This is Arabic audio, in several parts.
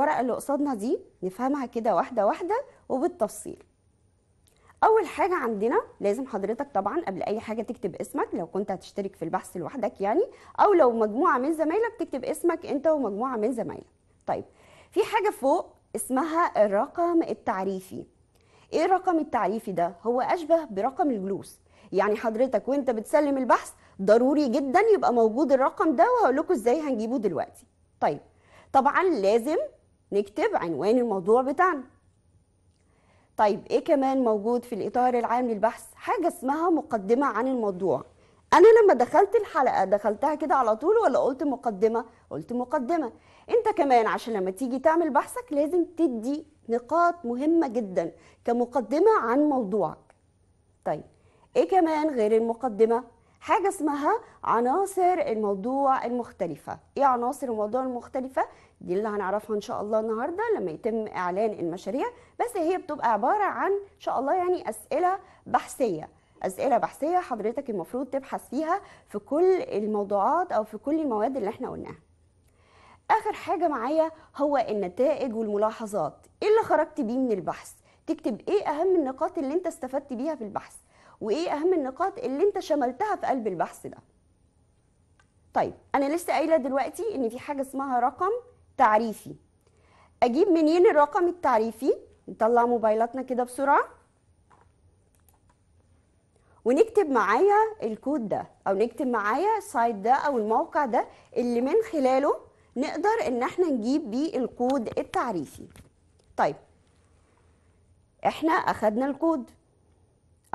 الورقة اللي قصادنا دي نفهمها كده واحدة واحدة وبالتفصيل أول حاجة عندنا لازم حضرتك طبعا قبل أي حاجة تكتب اسمك لو كنت هتشترك في البحث لوحدك يعني أو لو مجموعة من زمايلك تكتب اسمك أنت ومجموعة من زمايلك طيب في حاجة فوق اسمها الرقم التعريفي إيه الرقم التعريفي ده؟ هو أشبه برقم الجلوس يعني حضرتك وانت بتسلم البحث ضروري جدا يبقى موجود الرقم ده وهقول لكم ازاي هنجيبه دلوقتي طيب طبعا لازم نكتب عنوان الموضوع بتاعنا طيب ايه كمان موجود في الاطار العام للبحث حاجه اسمها مقدمه عن الموضوع انا لما دخلت الحلقه دخلتها كده على طول ولا قلت مقدمه قلت مقدمه انت كمان عشان لما تيجي تعمل بحثك لازم تدي نقاط مهمه جدا كمقدمه عن موضوعك طيب ايه كمان غير المقدمه حاجه اسمها عناصر الموضوع المختلفه ايه عناصر الموضوع المختلفه دي اللي هنعرفها ان شاء الله النهارده لما يتم اعلان المشاريع بس هي بتبقى عباره عن ان شاء الله يعني اسئله بحثيه اسئله بحثيه حضرتك المفروض تبحث فيها في كل الموضوعات او في كل المواد اللي احنا قلناها اخر حاجه معايا هو النتائج والملاحظات ايه اللي خرجت بيه من البحث تكتب ايه اهم النقاط اللي انت استفدت بيها في البحث وايه اهم النقاط اللي انت شملتها في قلب البحث ده طيب انا لسه قايله دلوقتي ان في حاجه اسمها رقم تعريفي اجيب منين الرقم التعريفي نطلع موبايلاتنا كده بسرعه ونكتب معايا الكود ده او نكتب معايا السايت ده او الموقع ده اللي من خلاله نقدر ان احنا نجيب بيه الكود التعريفي طيب احنا اخدنا الكود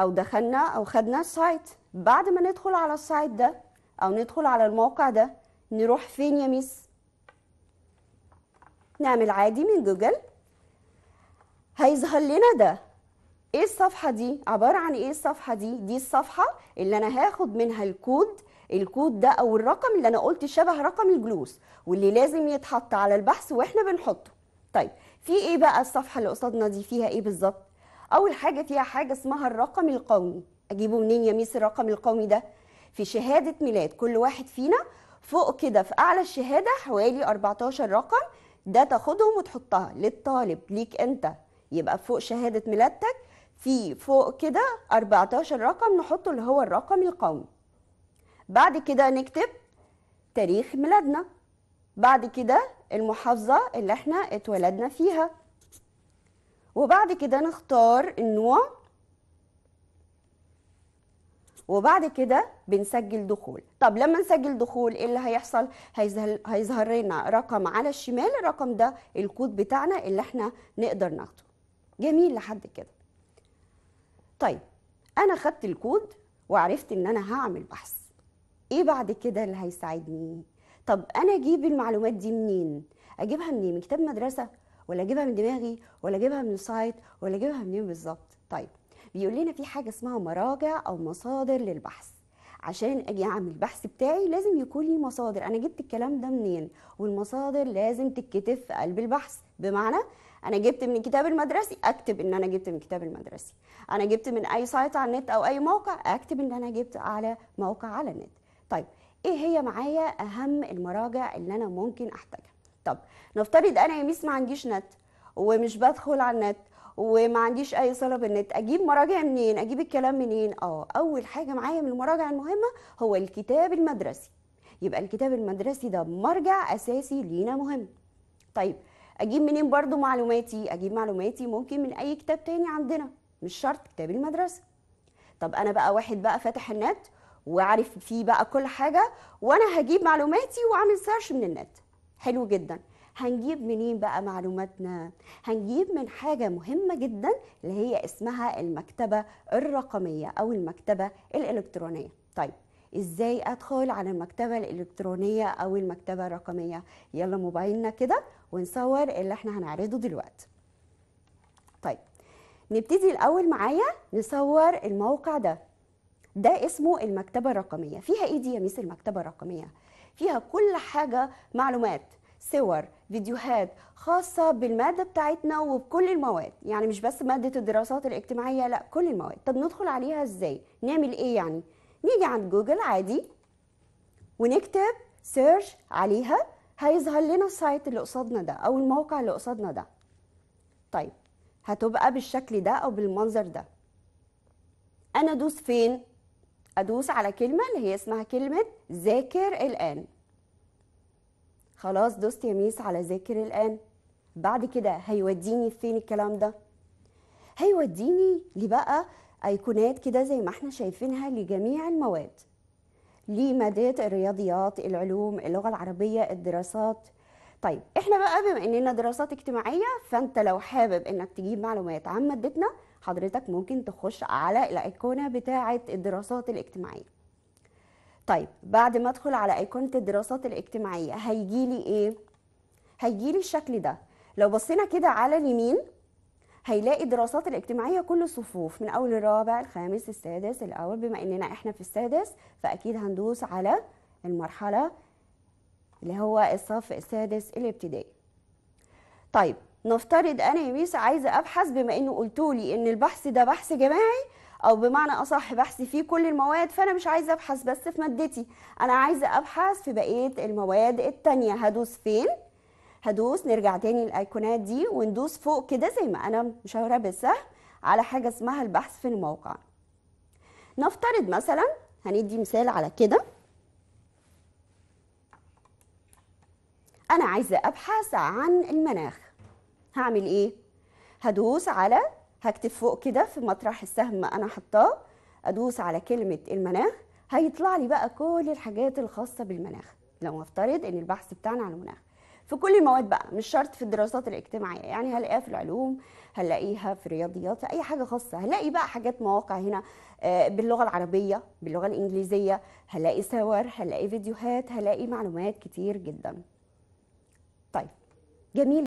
او دخلنا او خدنا السايت بعد ما ندخل على السايت ده او ندخل على الموقع ده نروح فين يا ميس نعمل عادي من جوجل هيظهر لنا ده ايه الصفحه دي عباره عن ايه الصفحه دي دي الصفحه اللي انا هاخد منها الكود الكود ده او الرقم اللي انا قلت شبه رقم الجلوس واللي لازم يتحط على البحث واحنا بنحطه طيب في ايه بقى الصفحه اللي قصادنا دي فيها ايه بالظبط اول حاجه فيها حاجه اسمها الرقم القومي اجيبه منين يا ميس الرقم القومي ده في شهاده ميلاد كل واحد فينا فوق كده في اعلى الشهاده حوالي 14 رقم ده تاخدهم وتحطها للطالب ليك انت يبقى فوق شهاده ميلادك في فوق كده 14 رقم نحطه اللي هو الرقم القومي بعد كده نكتب تاريخ ميلادنا بعد كده المحافظة اللي احنا اتولدنا فيها وبعد كده نختار النوع وبعد كده بنسجل دخول طب لما نسجل دخول ايه اللي هيحصل هيظهر لنا رقم على الشمال الرقم ده الكود بتاعنا اللي احنا نقدر ناخده جميل لحد كده طيب انا خدت الكود وعرفت ان انا هعمل بحث ايه بعد كده اللي هيساعدني طب انا اجيب المعلومات دي منين اجيبها منين من كتاب مدرسه ولا اجيبها من دماغي ولا اجيبها من السايت ولا اجيبها منين بالظبط طيب بيقول لنا في حاجه اسمها مراجع او مصادر للبحث عشان اجي اعمل البحث بتاعي لازم يكون لي مصادر انا جبت الكلام ده منين والمصادر لازم تتكتب في قلب البحث بمعنى انا جبت من الكتاب المدرسي اكتب ان انا جبت من الكتاب المدرسي انا جبت من اي سايت على النت او اي موقع اكتب ان انا جبت على موقع على النت طيب ايه هي معايا اهم المراجع اللي انا ممكن احتاجها طب نفترض انا يا ميس ما عنديش نت ومش بدخل على النت وما عنديش اي صله بالنت اجيب مراجع منين اجيب الكلام منين اه اول حاجه معايا من المراجع المهمه هو الكتاب المدرسي يبقى الكتاب المدرسي ده مرجع اساسي لينا مهم طيب اجيب منين برضو معلوماتي اجيب معلوماتي ممكن من اي كتاب تاني عندنا مش شرط كتاب المدرسه طب انا بقى واحد بقى فاتح النت وعارف فيه بقى كل حاجه وانا هجيب معلوماتي واعمل سيرش من النت حلو جدا هنجيب منين بقى معلوماتنا هنجيب من حاجة مهمة جدا اللي هي اسمها المكتبة الرقمية أو المكتبة الإلكترونية طيب ازاي ادخل على المكتبه الالكترونيه او المكتبه الرقميه يلا موبايلنا كده ونصور اللي احنا هنعرضه دلوقتي طيب نبتدي الاول معايا نصور الموقع ده ده اسمه المكتبه الرقميه فيها ايه دي يا ميس المكتبه الرقميه فيها كل حاجة معلومات صور فيديوهات خاصة بالمادة بتاعتنا وبكل المواد يعني مش بس مادة الدراسات الاجتماعية لا كل المواد طب ندخل عليها ازاي نعمل ايه يعني نيجي عند جوجل عادي ونكتب سيرش عليها هيظهر لنا السايت اللي قصادنا ده او الموقع اللي قصادنا ده طيب هتبقى بالشكل ده او بالمنظر ده انا ادوس فين ادوس على كلمه اللي هي اسمها كلمه ذاكر الان خلاص دوست يا ميس على ذاكر الان بعد كده هيوديني فين الكلام ده هيوديني لبقى ايقونات كده زي ما احنا شايفينها لجميع المواد لمادة الرياضيات العلوم اللغة العربية الدراسات طيب احنا بقى بما اننا دراسات اجتماعية فانت لو حابب انك تجيب معلومات عن مادتنا حضرتك ممكن تخش على الايقونه بتاعه الدراسات الاجتماعيه طيب بعد ما ادخل على ايقونه الدراسات الاجتماعيه هيجي لي ايه هيجي لي الشكل ده لو بصينا كده على اليمين هيلاقي الدراسات الاجتماعيه كل الصفوف من اول الرابع الخامس السادس الاول بما اننا احنا في السادس فاكيد هندوس على المرحله اللي هو الصف السادس الابتدائي طيب نفترض انا يا ميس عايزه ابحث بما انه قلتوا لي ان البحث ده بحث جماعي او بمعنى اصح بحث فيه كل المواد فانا مش عايزه ابحث بس في مادتي انا عايزه ابحث في بقيه المواد الثانيه هدوس فين هدوس نرجع تاني الايقونات دي وندوس فوق كده زي ما انا مشاوره بالسهم على حاجه اسمها البحث في الموقع نفترض مثلا هندي مثال على كده انا عايزه ابحث عن المناخ هعمل ايه هدوس على هكتب فوق كده في مطرح السهم انا حطاه ادوس على كلمه المناخ هيطلع لي بقى كل الحاجات الخاصه بالمناخ لو افترض ان البحث بتاعنا عن المناخ في كل المواد بقى مش شرط في الدراسات الاجتماعيه يعني هلاقيها في العلوم هلاقيها في الرياضيات في اي حاجه خاصه هلاقي بقى حاجات مواقع هنا آه، باللغه العربيه باللغه الانجليزيه هلاقي صور هلاقي فيديوهات هلاقي معلومات كتير جدا طيب جميل